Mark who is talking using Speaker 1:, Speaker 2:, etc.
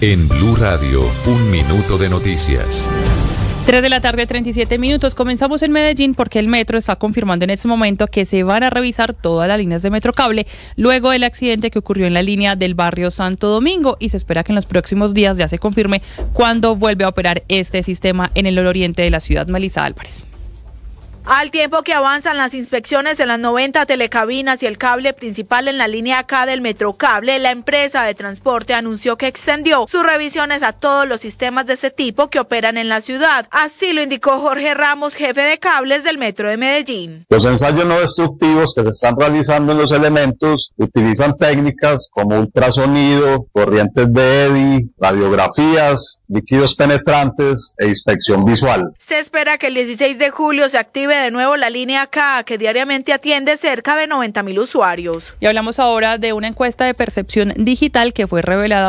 Speaker 1: En Blue Radio, un minuto de noticias.
Speaker 2: 3 de la tarde, 37 minutos. Comenzamos en Medellín porque el metro está confirmando en este momento que se van a revisar todas las líneas de Metro Cable luego del accidente que ocurrió en la línea del barrio Santo Domingo y se espera que en los próximos días ya se confirme cuándo vuelve a operar este sistema en el oriente de la ciudad. Melissa Álvarez.
Speaker 3: Al tiempo que avanzan las inspecciones en las 90 telecabinas y el cable principal en la línea K del Cable la empresa de transporte anunció que extendió sus revisiones a todos los sistemas de ese tipo que operan en la ciudad. Así lo indicó Jorge Ramos, jefe de cables del Metro de Medellín.
Speaker 4: Los ensayos no destructivos que se están realizando en los elementos utilizan técnicas como ultrasonido, corrientes de eddy, radiografías, líquidos penetrantes e inspección visual.
Speaker 3: Se espera que el 16 de julio se active de nuevo la línea acá que diariamente atiende cerca de 90 mil usuarios. Y hablamos ahora de una encuesta de percepción digital que fue revelada